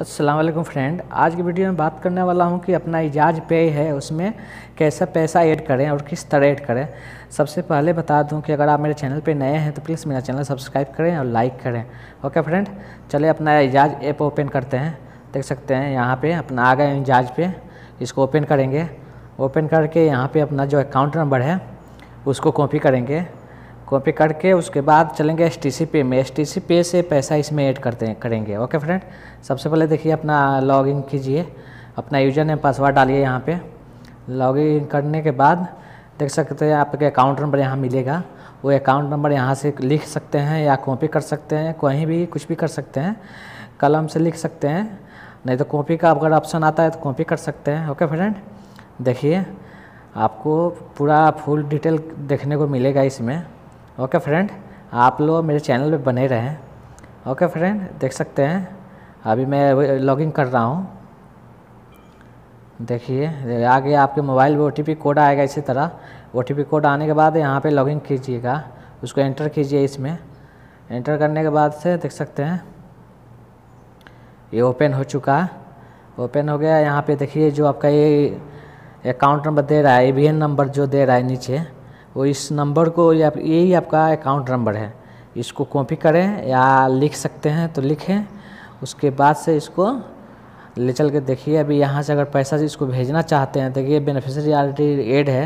Aslam friend आज की video में बात करने वाला हूं कि अपना इजाज़ पे है उसमें कैसा पैसा ऐड करें और किस तरह ऐड करें सबसे पहले बता दूं कि अगर आप मेरे चैनल पे नए हैं तो प्लीज़ मेरा चैनल सब्सक्राइब करें और लाइक करें ओके फ्रेंड चले अपना इजाज़ ऐप ओपन करते हैं देख सकते हैं यहाँ पर अपना आ गए इजाज़ पे इसको ओपन करेंगे ओपन करके यहाँ पर अपना जो अकाउंट नंबर है उसको कॉपी करेंगे कॉपी करके उसके बाद चलेंगे एस टी सी पे में एस टी सी पे से पैसा इसमें ऐड करते हैं करेंगे ओके फ्रेंड सबसे पहले देखिए अपना लॉग इन कीजिए अपना यूजर नेम पासवर्ड डालिए यहाँ पे लॉग इन करने के बाद देख सकते हैं आपके अकाउंट नंबर यहाँ मिलेगा वो अकाउंट नंबर यहाँ से लिख सकते हैं या कॉपी कर सकते हैं कहीं भी कुछ भी कर सकते हैं कलम से लिख सकते हैं नहीं तो कॉपी का अगर ऑप्शन आता है तो कॉपी कर सकते हैं ओके फ्रेंड देखिए आपको पूरा फुल डिटेल देखने को मिलेगा इसमें ओके फ्रेंड आप लोग मेरे चैनल पे बने रहें ओके फ्रेंड देख सकते हैं अभी मैं लॉगिन कर रहा हूँ देखिए आगे आपके मोबाइल में ओ कोड आएगा इसी तरह ओ कोड आने के बाद यहाँ पे लॉगिन कीजिएगा उसको एंटर कीजिए इसमें एंटर करने के बाद से देख सकते हैं ये ओपन हो चुका है ओपन हो गया यहाँ पे देखिए जो आपका ये अकाउंट नंबर दे रहा है ए नंबर जो दे रहा है नीचे वो इस नंबर को या यही आपका अकाउंट नंबर है इसको कॉपी करें या लिख सकते हैं तो लिखें उसके बाद से इसको ले चल के देखिए अभी यहाँ से अगर पैसा इसको भेजना चाहते हैं देखिए बेनिफिशरी आलरेडी एड है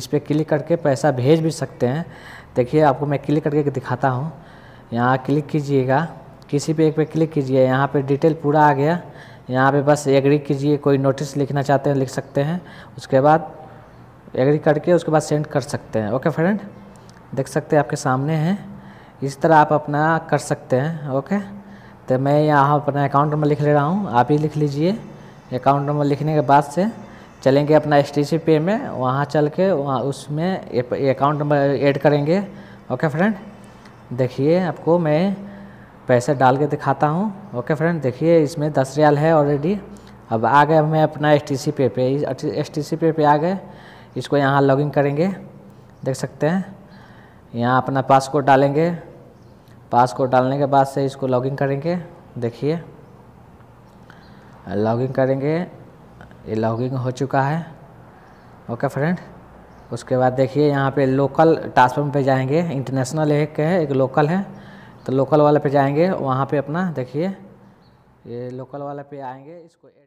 इस पर क्लिक करके पैसा भेज भी सकते हैं देखिए आपको मैं क्लिक करके दिखाता हूँ यहाँ क्लिक कीजिएगा किसी पे एक पे क्लिक कीजिए यहाँ पे डिटेल पूरा आ गया यहाँ पे बस एग्री कीजिए कोई नोटिस लिखना चाहते हैं लिख सकते हैं उसके बाद एग्री करके उसके बाद सेंड कर सकते हैं ओके फ्रेंड देख सकते हैं आपके सामने हैं इस तरह आप अपना कर सकते हैं ओके तो मैं यहाँ अपना अकाउंट नंबर लिख ले रहा हूँ आप ही लिख लीजिए अकाउंट नंबर लिखने के बाद से चलेंगे अपना एस टी पे में वहाँ चल के वहाँ उसमें अकाउंट नंबर ऐड करेंगे ओके फ्रेंड देखिए आपको मैं पैसे डाल के दिखाता हूँ ओके फ्रेंड देखिए इसमें दस रियाल है ऑलरेडी अब आ गए मैं अपना एस टी पे पे एस टी पे पे आ गए इसको यहाँ लॉगिन करेंगे देख सकते हैं यहाँ अपना पासकोड डालेंगे पासकोड डालने के बाद से इसको लॉगिन करेंगे देखिए लॉगिन करेंगे ये लॉगिन हो चुका है ओके फ्रेंड उसके बाद देखिए यहाँ पे लोकल ट्रांसफॉर्म पे जाएंगे इंटरनेशनल एक है एक लोकल है तो लोकल वाले पे जाएंगे वहाँ पे अपना देखिए ये लोकल वाले पे आएंगे इसको